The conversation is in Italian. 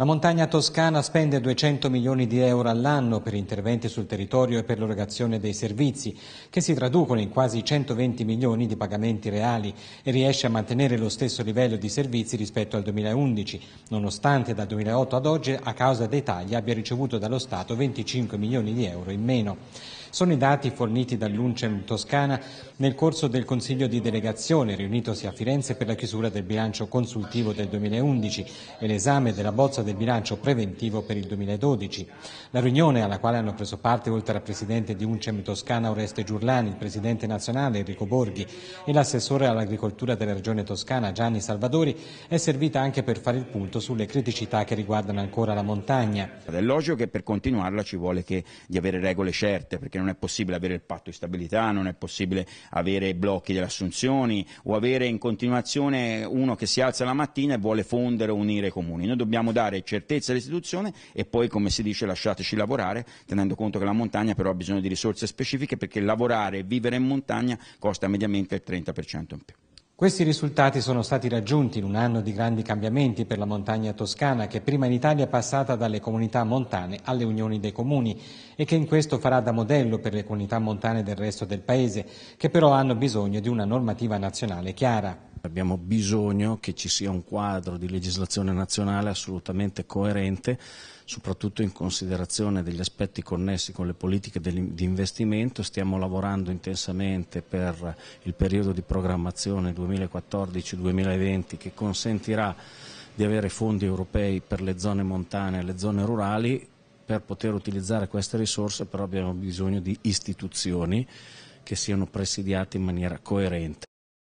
La montagna toscana spende 200 milioni di euro all'anno per interventi sul territorio e per l'erogazione dei servizi, che si traducono in quasi 120 milioni di pagamenti reali e riesce a mantenere lo stesso livello di servizi rispetto al 2011, nonostante dal 2008 ad oggi a causa dei tagli abbia ricevuto dallo Stato 25 milioni di euro in meno. Sono i dati forniti dall'Uncem Toscana nel corso del Consiglio di Delegazione riunitosi a Firenze per la chiusura del bilancio consultivo del 2011 e l'esame della bozza del bilancio preventivo per il 2012. La riunione, alla quale hanno preso parte oltre al presidente di Uncem Toscana Oreste Giurlani, il presidente nazionale Enrico Borghi e l'assessore all'agricoltura della regione toscana Gianni Salvadori, è servita anche per fare il punto sulle criticità che riguardano ancora la montagna. L'elogio che per continuarla ci vuole che, di avere regole certe, perché non è possibile avere il patto di stabilità, non è possibile avere blocchi delle assunzioni o avere in continuazione uno che si alza la mattina e vuole fondere o unire i comuni. Noi dobbiamo dare dare certezza all'istituzione e poi, come si dice, lasciateci lavorare, tenendo conto che la montagna però ha bisogno di risorse specifiche perché lavorare e vivere in montagna costa mediamente il 30% in più. Questi risultati sono stati raggiunti in un anno di grandi cambiamenti per la montagna toscana che prima in Italia è passata dalle comunità montane alle unioni dei comuni e che in questo farà da modello per le comunità montane del resto del Paese che però hanno bisogno di una normativa nazionale chiara. Abbiamo bisogno che ci sia un quadro di legislazione nazionale assolutamente coerente, soprattutto in considerazione degli aspetti connessi con le politiche di investimento. Stiamo lavorando intensamente per il periodo di programmazione 2014-2020 che consentirà di avere fondi europei per le zone montane e le zone rurali. Per poter utilizzare queste risorse però abbiamo bisogno di istituzioni che siano presidiate in maniera coerente.